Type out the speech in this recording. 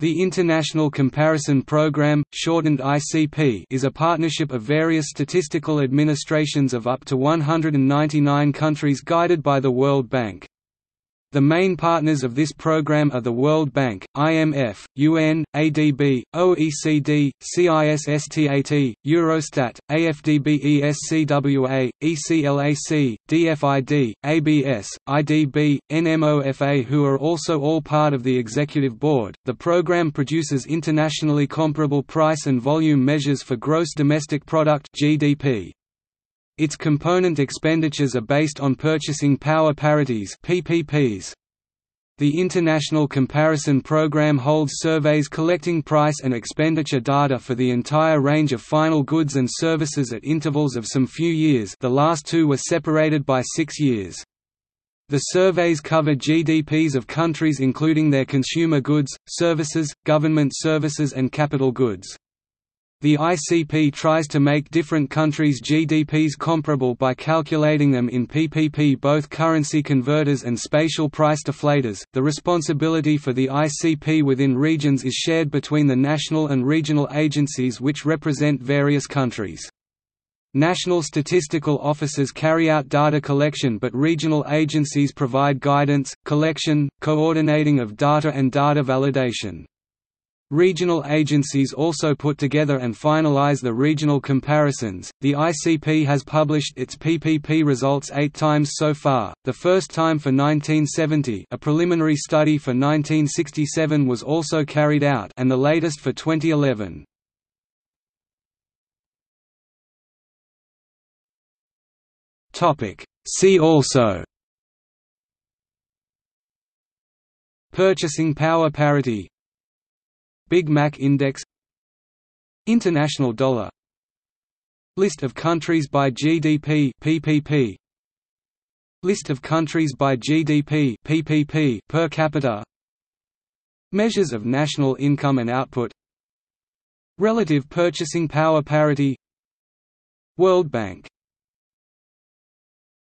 The International Comparison Programme, shortened ICP, is a partnership of various statistical administrations of up to 199 countries guided by the World Bank. The main partners of this program are the World Bank, IMF, UN, ADB, OECD, CISSTAT, Eurostat, AFDB ESCWA, ECLAC, DFID, ABS, IDB, NMOFA who are also all part of the executive board. The program produces internationally comparable price and volume measures for gross domestic product GDP. Its component expenditures are based on purchasing power parities PPPs. The International Comparison Programme holds surveys collecting price and expenditure data for the entire range of final goods and services at intervals of some few years the last two were separated by six years. The surveys cover GDPs of countries including their consumer goods, services, government services and capital goods. The ICP tries to make different countries' GDPs comparable by calculating them in PPP both currency converters and spatial price deflators. The responsibility for the ICP within regions is shared between the national and regional agencies which represent various countries. National statistical offices carry out data collection but regional agencies provide guidance, collection, coordinating of data and data validation. Regional agencies also put together and finalize the regional comparisons. The ICP has published its PPP results eight times so far, the first time for 1970, a preliminary study for 1967 was also carried out, and the latest for 2011. See also Purchasing power parity Big Mac Index International dollar List of countries by GDP PPP List of countries by GDP PPP per capita Measures of national income and output Relative purchasing power parity World Bank